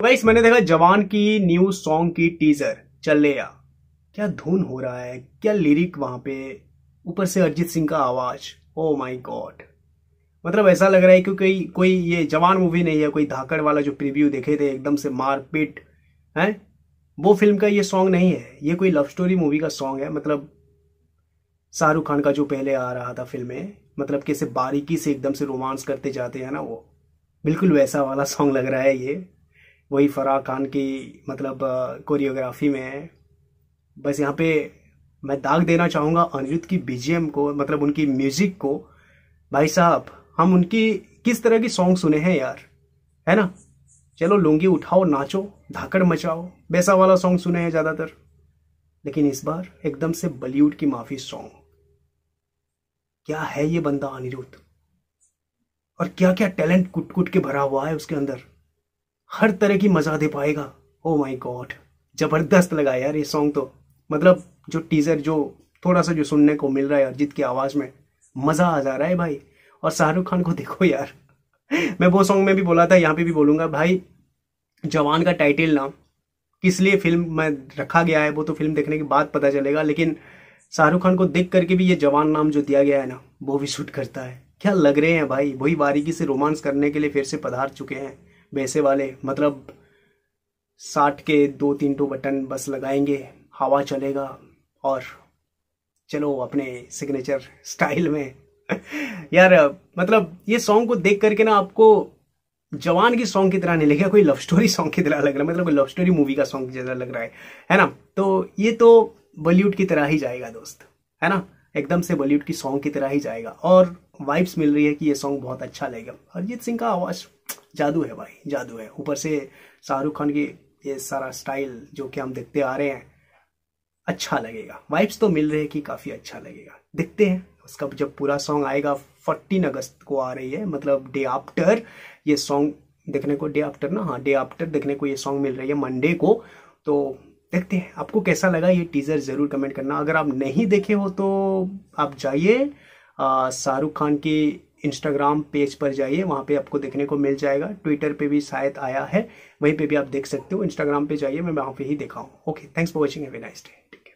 तो गाइस मैंने देखा जवान की न्यू सॉन्ग की टीजर या क्या धुन हो रहा है क्या लिरिक वहां पे ऊपर से अरिजीत सिंह का आवाज ओ माय गॉड मतलब ऐसा लग रहा है क्योंकि कोई ये जवान मूवी नहीं है कोई धाकड़ वाला जो प्रीव्यू देखे थे एकदम से मारपीट है वो फिल्म का ये सॉन्ग नहीं है ये कोई लव स्टोरी मूवी का सॉन्ग है मतलब शाहरुख खान का जो पहले आ रहा था में मतलब कैसे बारीकी से एकदम से रोमांस करते जाते हैं ना वो बिल्कुल वैसा वाला सॉन्ग लग रहा है ये वही फ़रा खान की मतलब कोरियोग्राफी में है बस यहाँ पे मैं दाग देना चाहूँगा अनिरुद्ध की बीजीएम को मतलब उनकी म्यूज़िक को भाई साहब हम उनकी किस तरह की सॉन्ग सुने हैं यार है ना चलो लुंगी उठाओ नाचो धाकड़ मचाओ बैसा वाला सॉन्ग सुने हैं ज़्यादातर लेकिन इस बार एकदम से बॉलीवुड की माफ़ी सॉन्ग क्या है ये बंदा अनिरुद्ध और क्या क्या टैलेंट कुट कुट के भरा हुआ है उसके अंदर हर तरह की मजा दे पाएगा ओ माई गॉड जबरदस्त लगा यार ये सॉन्ग तो मतलब जो टीजर जो थोड़ा सा जो सुनने को मिल रहा है अरिजीत की आवाज़ में मज़ा आ जा रहा है भाई और शाहरुख खान को देखो यार मैं वो सॉन्ग में भी बोला था यहाँ पे भी बोलूंगा भाई जवान का टाइटल ना किस लिए फिल्म में रखा गया है वो तो फिल्म देखने के बाद पता चलेगा लेकिन शाहरुख खान को देख करके भी ये जवान नाम जो दिया गया है ना वो भी शूट करता है क्या लग रहे हैं भाई वही बारीकी से रोमांस करने के लिए फिर से पधार चुके हैं वैसे वाले मतलब साठ के दो तीन टू बटन बस लगाएंगे हवा चलेगा और चलो अपने सिग्नेचर स्टाइल में यार मतलब ये सॉन्ग को देख करके ना आपको जवान की सॉन्ग की तरह नहीं लगेगा कोई लव स्टोरी सॉन्ग की तरह लग रहा है मतलब कोई लव स्टोरी मूवी का सॉन्ग जैसा लग रहा है है ना तो ये तो बॉलीवुड की तरह ही जाएगा दोस्त है ना एकदम से बॉलीवुड की सॉन्ग की तरह ही जाएगा और वाइब्स मिल रही है कि ये सॉन्ग बहुत अच्छा लगेगा अरिजीत सिंह का आवाज़ जादू है भाई जादू है ऊपर से शाहरुख खान की ये सारा स्टाइल जो कि हम देखते आ रहे हैं अच्छा लगेगा वाइब्स तो मिल रहे हैं कि काफ़ी अच्छा लगेगा देखते हैं उसका जब पूरा सॉन्ग आएगा फोर्टीन अगस्त को आ रही है मतलब डे आफ्टर ये सॉन्ग देखने को डे आफ्टर ना हाँ डे आफ्टर देखने को ये सॉन्ग मिल रही है मंडे को तो देखते हैं आपको कैसा लगा ये टीज़र ज़रूर कमेंट करना अगर आप नहीं देखे हो तो आप जाइए शाहरुख खान की इंस्टाग्राम पेज पर जाइए वहाँ पे आपको देखने को मिल जाएगा ट्विटर पे भी शायद आया है वहीं पे भी आप देख सकते हो इंस्टाग्राम पे जाइए मैं वहाँ पे ही देखा हूँ okay thanks for watching have a nice day